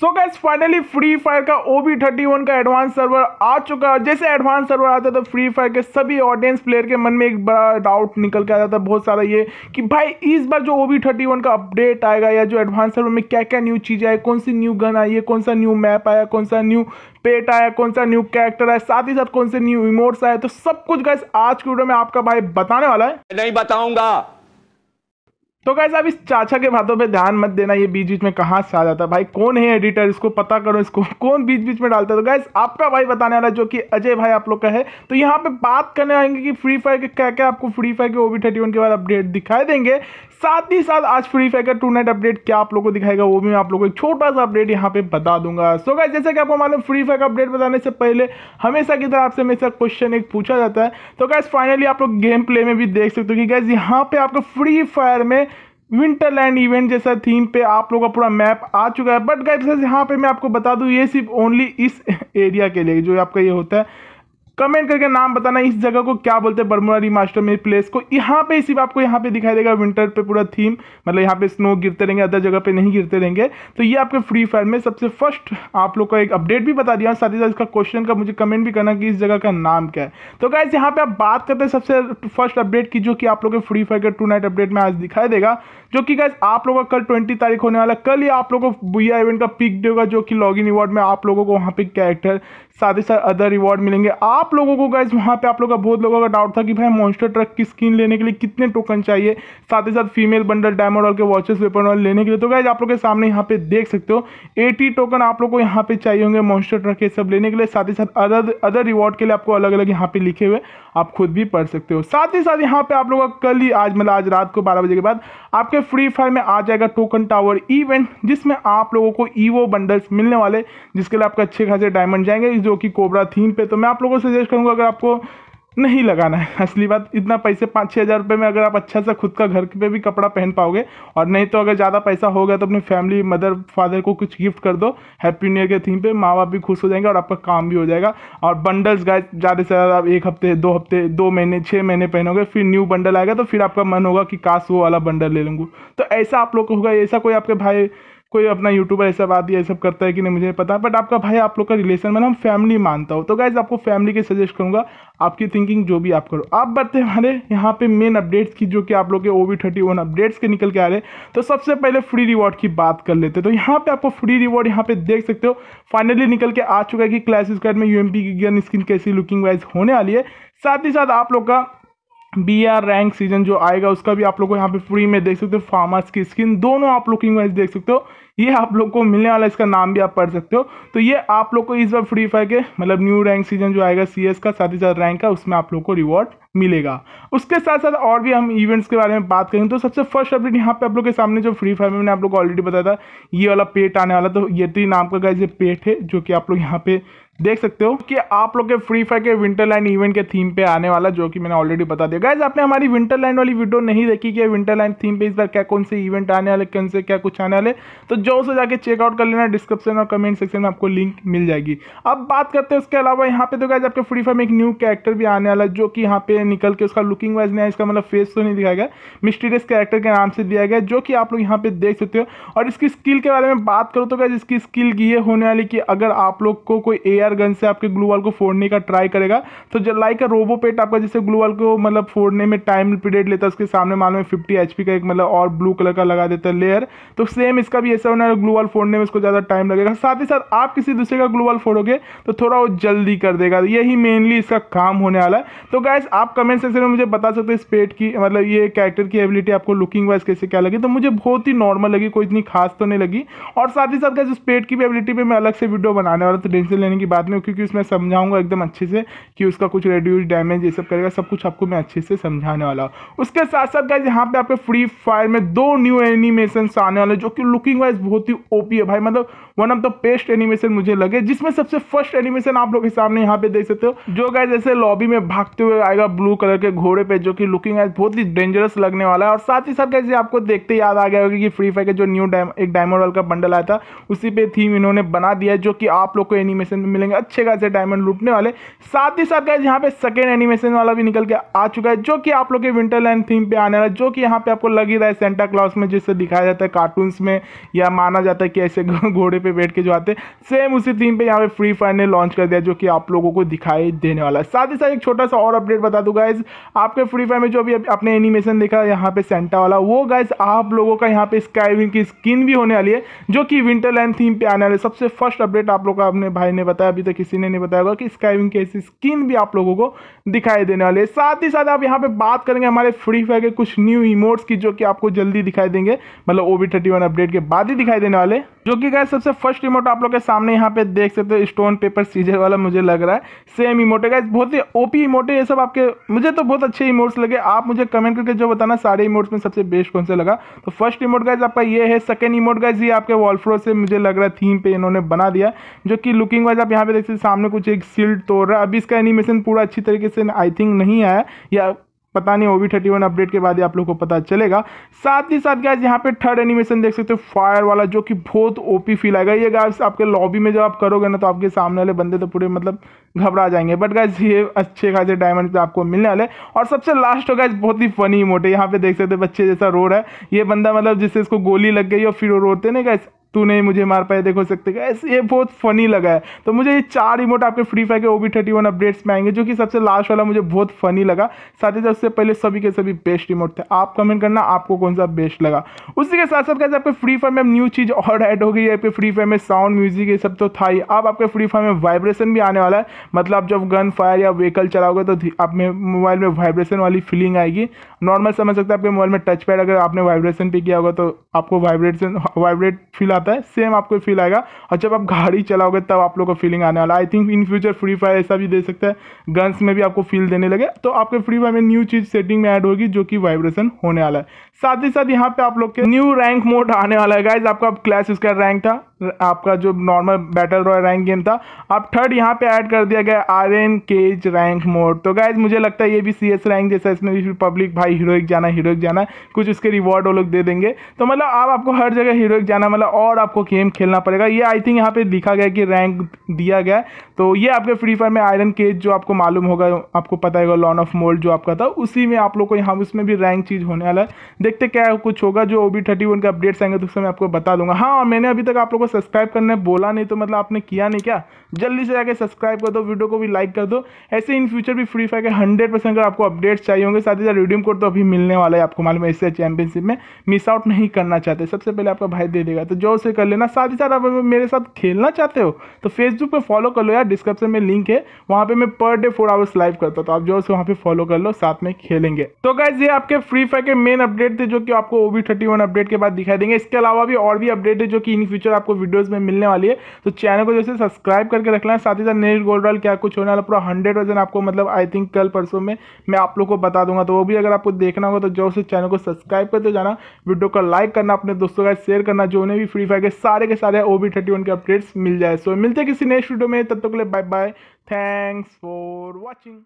सो guys finally free fire का O B thirty one का advance server आ चुका है जैसे एडवांस सर्वर आता था फ्री फायर के सभी ऑडियंस प्लेयर के मन में एक बड़ा डाउट निकल के आता था बहुत सारा ये कि भाई इस बार जो ओ बी थर्टी वन का अपडेट आएगा या जो एडवांस सर्वर में क्या क्या न्यू चीज़ें आई कौन सी न्यू गन आई है कौन सा न्यू मैप आया कौन सा न्यू पेट आया कौन सा न्यू कैरेक्टर आया साथ ही साथ कौन से न्यू इमोट्स आए तो सब कुछ गैस आज की वीडियो में आपका भाई बताने वाला है नहीं बताऊंगा तो कैसे आप इस चाचा के बातों पे ध्यान मत देना ये बीच बीच में कहाँ से आ जाता है भाई कौन है एडिटर इसको पता करो इसको कौन बीच बीच में डालता है तो गैस आपका भाई बताने वाला जो कि अजय भाई आप लोग का है तो यहाँ पे बात करने आएंगे कि फ्री फायर के क्या क्या आपको फ्री फायर के ओवी थर्टी के बाद अपडेट दिखाई देंगे साथ ही साथ आज फ्री फायर का टू नाइट अपडेट क्या आप लोग को दिखाएगा वो भी मैं आप लोग को एक छोटा सा अपडेट यहाँ पे बता दूंगा सो गाइस जैसे कि आपको मालूम फ्री फायर का अपडेट बताने से पहले हमेशा की तरह आपसे हमेशा क्वेश्चन एक पूछा जाता है तो गैस फाइनली आप लोग गेम प्ले में भी देख सकते हो कि गैस यहाँ पे आपको फ्री फायर में विंटरलैंड इवेंट जैसा थीम पे आप लोग का पूरा मैप आ चुका है बट गाइस यहाँ पे मैं आपको बता दूँ ये सिर्फ ओनली इस एरिया के लिए जो आपका ये होता है कमेंट करके नाम बताना इस जगह को क्या बोलते हैं बर्मुडा रिमास्टर में प्लेस को यहाँ पे सिर्फ आपको यहाँ पे दिखाई देगा विंटर पे पूरा थीम मतलब यहाँ पे स्नो गिरते रहेंगे अदर जगह पे नहीं गिरते रहेंगे तो ये आपके फ्री फायर में सबसे फर्स्ट आप लोग का एक अपडेट भी बता दिया साथ ही साथ इसका क्वेश्चन का मुझे कमेंट भी करना कि इस जगह का नाम क्या है तो गाइज यहाँ पे आप बात करते हैं सबसे फर्स्ट अपडेट की जो कि आप लोग के फ्री फायर के टू नाइट अपडेट में आज दिखाई देगा जो कि गाइज आप लोगों का कल ट्वेंटी तारीख होने वाला कल ही आप लोगों को बुआ इवेंट का पिक डे होगा जो कि लॉग इन में आप लोगों को वहाँ पे कैरेक्टर साथ ही साथ अदर रिवॉर्ड मिलेंगे आप लोगों को गाइज वहाँ पे आप लोगों का बहुत लोगों का डाउट था कि भाई मॉन्स्टर ट्रक की स्किन लेने के लिए कितने टोकन चाहिए साथ ही साथ फीमेल बंडल डायमंड और के वॉचेस वेपन और लेने के लिए तो गाइज आप लोग के सामने यहाँ पे देख सकते हो एटी टोकन आप लोग को यहाँ पे चाहिए होंगे मॉन्स्टर ट्रक ये सब लेने के लिए साथ ही साथ अदर अदर रिवॉर्ड के लिए आपको अलग अलग यहाँ पे लिखे हुए आप खुद भी पढ़ सकते हो साथ ही साथ यहाँ पे आप लोगों का कल ही आज मतलब आज रात को बारह बजे के बाद आपके फ्री फायर में आ जाएगा टोकन टावर इवेंट जिसमें आप लोगों को ईवो बंडल्स मिलने वाले जिसके लिए आपका अच्छे खासे डायमंड जाएंगे सीरीज़ जो कि कोबरा थीम पे तो मैं आप लोगों को सजेस्ट करूँगा अगर आपको नहीं लगाना है असली बात इतना पैसे पाँच छः हज़ार रुपये में अगर आप अच्छा सा खुद का घर पे भी कपड़ा पहन पाओगे और नहीं तो अगर ज़्यादा पैसा हो गया तो अपनी फैमिली मदर फादर को कुछ गिफ्ट कर दो हैप्पी न्यू ईयर के थीम पे माँ बाप भी खुश हो जाएंगे और आपका काम भी हो जाएगा और बंडल्स गाय ज़्यादा से ज़्यादा आप एक हफ्ते दो हफ्ते दो महीने छः महीने पहनोगे फिर न्यू बंडल आएगा तो फिर आपका मन होगा कि काश वो वाला बंडल ले लूँगा तो ऐसा आप लोग को होगा ऐसा कोई आपके भाई कोई अपना यूट्यूबर ऐसा बात या सब करता है कि नहीं मुझे पता बट आपका भाई आप लोग का रिलेशन मैंने हम फैमिली मानता हूँ तो गाइज आपको फैमिली के सजेस्ट करूँगा आपकी थिंकिंग जो भी आप करो आप बढ़ते हमारे यहाँ पे मेन अपडेट्स की जो कि आप लोग के O B thirty one updates के निकल के आ रहे हैं तो सबसे पहले फ्री रिवॉर्ड की बात कर लेते तो यहाँ पे आपको फ्री रिवॉर्ड यहाँ पे देख सकते हो फाइनली निकल के आ चुका है कि क्लासेस कार्ड में यू की गन स्किन कैसी लुकिंग वाइज होने वाली है साथ ही साथ आप लोग का बी आर रैंक सीजन जो आएगा उसका भी आप लोग को यहाँ पे फ्री में देख सकते हो फार्मर्स की स्किन दोनों आप लोग किंग वाइज देख सकते हो ये आप लोग को मिलने वाला इसका नाम भी आप पढ़ सकते हो तो ये आप लोग को इस बार फ्री फायर के मतलब न्यू रैंक सीजन जो आएगा सी का साथ ही साथ रैंक का उसमें आप लोग को रिवॉर्ड मिलेगा उसके साथ साथ और भी हम इवेंट्स के बारे में बात करेंगे तो सबसे फर्स्ट अपडेट यहाँ पे आप लोग के सामने जो फ्री फायर में मैंने आप लोग को ऑलरेडी बताया था ये वाला पेट आने वाला तो तीन नाम का ये पेट है जो कि आप लोग यहाँ पे देख सकते हो कि आप लोग के फ्री फायर के विंटर लाइन इवेंट के थीम पे आने वाला जो कि मैंने ऑलरेडी बता दिया गाइज आपने हमारी विंटर लाइन वाली वीडियो नहीं देखी कि विंटर लाइन थीम पे इस बार क्या कौन से इवेंट आने वाले कौन से क्या कुछ आने वाले तो जो से जाके चेकआउट कर लेना डिस्क्रिप्शन और कमेंट सेक्शन में आपको लिंक मिल जाएगी अब बात करते हैं उसके अलावा यहाँ पे तो क्या आपके फ्री फायर में एक न्यू कैरेक्टर भी आने वाला जो कि यहाँ पे निकल के उसका लुकिंग वाइज नहीं इसका मतलब फेस तो नहीं दिखाया गया मिस्टीरियस कैरेक्टर के नाम से दिया गया जो कि आप लोग यहाँ पे देख सकते हो और इसकी स्किल के बारे में बात करो तो क्या इसकी स्किल ये होने वाली कि अगर आप लोग को कोई ए गन से आपके ग्लू वाल को फोड़ने का ट्राई करेगा तो जब लाइक अ रोबो पेट आपका जैसे ग्लू वाल को मतलब फोड़ने में टाइम पीरियड लेता है उसके सामने मालूम है फिफ्टी एच का एक मतलब और ब्लू कलर का लगा देता है लेयर तो सेम इसका भी ऐसा सेवन अगर ग्लोबल फोड़ने में उसको ज़्यादा टाइम लगेगा साथ ही साथ आप किसी दूसरे का ग्लोबल फोड़ोगे तो थोड़ा वो जल्दी कर देगा यही मेनली इसका काम होने वाला है तो गैस आप कमेंट सेक्शन में मुझे बता सकते हो इस पेट की मतलब ये कैरेक्टर की एबिलिटी आपको लुकिंग वाइज कैसे क्या लगी तो मुझे बहुत ही नॉर्मल लगी कोई इतनी खास तो नहीं लगी और साथ ही साथ गैस उस पेट की भी एबिलिटी पर मैं अलग से वीडियो बनाने वाला तो टेंशन लेने की बात नहीं क्योंकि उसमें समझाऊंगा एकदम अच्छे से कि उसका कुछ रेड्यूस डैमेज ये सब करेगा सब कुछ आपको मैं अच्छे से समझाने वाला हूँ उसके साथ साथ गैस यहाँ पे आपके फ्री फायर में दो न्यू एनिमेशन आने वाले जो कि लुकिंग वाइज बहुत ही ओपी है भाई मतलब one of the best animation मुझे लगे जिसमें सबसे फर्स्ट एनिमेशन आप लोग के सामने यहाँ पे देख सकते हो जो गाइज ऐसे लॉबी में भागते हुए आएगा ब्लू कलर के घोड़े पे जो कि लुकिंग है बहुत ही डेंजरस लगने वाला है और साथ ही साथ कैसे आपको देखते याद आ गया होगा कि फ्री फायर का जो न्यू डायम एक डायमंड वाल का बंडल आया था उसी पे थीम इन्होंने बना दिया जो कि आप लोग को एनिमेशन में मिलेंगे अच्छे खासे डायमंड लूटने वाले साथ ही साथ गाइज यहाँ पे सेकेंड एनिमेशन वाला भी निकल के आ चुका है जो कि आप लोग के विंटर लैंड थीम पे आने वाला जो कि यहाँ पे आपको लग ही रहा है सेंटा क्लॉस में जिससे दिखाया जाता है कार्टून में या माना जाता है कि ऐसे घोड़े पे बैठ के जो आते हैं सेम उसी थीम पे यहाँ पे फ्री फायर ने लॉन्च कर दिया जो कि आप लोगों को दिखाई देने वाला है साथ ही साथ एक छोटा सा और अपडेट बता दूँ गाइज आपके फ्री फायर में जो अभी अपने एनिमेशन देखा यहाँ पे सेंटा वाला वो गाइज आप लोगों का यहाँ पे स्काईविंग की स्किन भी होने वाली है जो कि विंटर लैंड थीम पर आने वाले सबसे फर्स्ट अपडेट आप लोग का अपने भाई ने बताया अभी तक किसी ने नहीं बताया होगा कि स्काईविंग की ऐसी स्किन भी आप लोगों को दिखाई देने वाली है साथ ही साथ आप यहाँ पे बात करेंगे हमारे फ्री फायर के कुछ न्यू इमोट्स की जो कि आपको जल्दी दिखाई देंगे मतलब ओ बी अपडेट के बाद ही दिखाई देने वाले जो कि गाय सबसे फर्स्ट इमोट आप लोग के सामने यहाँ पे देख सकते हो स्टोन पेपर सीजर वाला मुझे लग रहा है सेम इमोट है बहुत ही ओपी इमोट है ये सब आपके मुझे तो बहुत अच्छे इमोट्स लगे आप मुझे कमेंट करके जो बताना सारे इमोट्स में सबसे बेस्ट कौन सा लगा तो फर्स्ट इमोट गाइज आपका ये है सेकेंड इमोट गाइज ये आपके वॉलफ्रो से मुझे लग रहा है थीम पे इन्होंने बना दिया जो कि लुकिंग वाइज आप यहाँ पे देख सकते सामने कुछ एक सील्ड तोड़ रहा है अभी इसका एनिमेशन पूरा अच्छी तरीके से आई थिंक नहीं आया या पता नहीं ओवी थर्टी वन अपडेट के बाद ही आप लोग को पता चलेगा साथ ही साथ गैस यहाँ पे थर्ड एनिमेशन देख सकते हो फायर वाला जो कि बहुत ओपी फील आएगा ये गैस आपके लॉबी में जब आप करोगे ना तो आपके सामने वाले बंदे तो पूरे मतलब घबरा जाएंगे बट गैस ये अच्छे खासे डायमंड आपको मिलने वाले और सबसे लास्ट हो गैस बहुत ही फनी मोटे यहाँ पे देख सकते बच्चे जैसा रो रहा है ये बंदा मतलब जिससे इसको गोली लग गई और फिर वो रोते ना गैस तू नहीं मुझे मार पाया देखो सकते ऐसे ये बहुत फनी लगा है तो मुझे ये चार रिमोट आपके फ्री फायर के O B thirty one updates में आएंगे जो कि सबसे लास्ट वाला मुझे बहुत फनी लगा साथ ही साथ उससे पहले सभी के सभी बेस्ट रिमोट थे आप कमेंट करना आपको कौन सा बेस्ट लगा उसी के साथ साथ कैसे आपके फ्री फायर में न्यू चीज़ और ऐड हो गई है आपके फ्री फायर में साउंड म्यूजिक ये सब तो था ही अब आपके फ्री फायर में वाइब्रेशन भी आने वाला है मतलब जब गन फायर या व्हीकल चलाओगे तो आप में मोबाइल में वाइब्रेशन वाली फीलिंग आएगी नॉर्मल समझ सकते हैं आपके मोबाइल में टच पैड अगर आपने वाइब्रेशन पे किया होगा तो आपको वाइब्रेशन वाइब्रेट फील आता है सेम आपको फील आएगा और जब आप गाड़ी चलाओगे तब आप लोग को फीलिंग आने वाला I think in future free fire ऐसा भी दे सकता है गन्स में भी आपको फील देने लगे तो आपके फ्री फायर में न्यू चीज़ सेटिंग में ऐड होगी जो कि वाइब्रेशन होने वाला है साथ ही साथ यहाँ पे आप लोग के न्यू रैंक मोड आने वाला है गाइज आपका क्लास इसका रैंक था आपका जो normal battle royale rank game था अब थर्ड यहाँ पे ऐड कर दिया गया iron cage rank mode तो गाइज मुझे लगता है ये भी सी एस रैंक जैसा इसमें भी पब्लिक भाई हीरोइक जाना हीरोइक जाना कुछ इसके रिवॉर्ड वो लोग दे देंगे तो मतलब आप आपको हर जगह हीरोइक जाना मतलब और आपको गेम खेलना पड़ेगा ये आई थिंक यहाँ पे लिखा गया कि रैंक दिया गया तो ये आपके फ्री फायर में आयरन केज जो आपको मालूम होगा आपको पता होगा लॉन ऑफ मोल्ड जो आपका था उसी में आप लोग को यहाँ उसमें भी रैंक चीज़ होने वाला है देखते क्या कुछ होगा जो ओ बी थर्टी वन के अपडेट्स आएंगे तो उसमें मैं आपको बता दूंगा हाँ मैंने अभी तक आप लोगों को सब्सक्राइब करने बोला नहीं तो मतलब आपने किया नहीं क्या जल्दी से जाकर सब्सक्राइब कर दो वीडियो को भी लाइक कर दो ऐसे इन फ्यूचर भी फ्री फायर के हंड्रेड परसेंट अगर आपको अपडेट्स चाहिए होंगे साथ ही साथ रिडीम कोड तो अभी मिलने वाला है आपको मालूम है इससे चैंपियनशिप में मिस आउट नहीं करना चाहते सबसे पहले आपका भाई दे देगा तो जो उसे कर लेना साथ ही साथ आप मेरे साथ खेलना चाहते हो तो फेसबुक पर फॉलो कर लो यार डिस्क्रिप्शन में लिंक है वहाँ पर मैं per day four hours live करता हूँ तो आप जो उसे वहाँ पर फॉलो कर लो साथ में खेलेंगे तो गाइज ये आपके फ्री फायर के मेन अपडेट अपडेट है जो कि आपको ओवी थर्टी वन अपडेट के बाद दिखाई देंगे इसके अलावा भी और भी अपडेट है जो कि इन फ्यूचर आपको वीडियोस में मिलने वाली है तो चैनल को जैसे सब्सक्राइब करके रखना है साथ ही साथ नेक्स्ट गोल्ड क्या कुछ होने वाला पूरा हंड्रेड परसेंट आपको मतलब आई थिंक कल परसों में मैं आप लोग को बता दूंगा तो वो भी अगर आपको देखना होगा तो जो से चैनल को सब्सक्राइब करते जाना वीडियो को लाइक करना अपने दोस्तों का शेयर करना जो उन्हें भी फ्री फायर के सारे के सारे ओ बी थर्टी के अपडेट्स मिल जाए सो मिलते किसी नेक्स्ट वीडियो में तब तक के लिए bye bye thanks for watching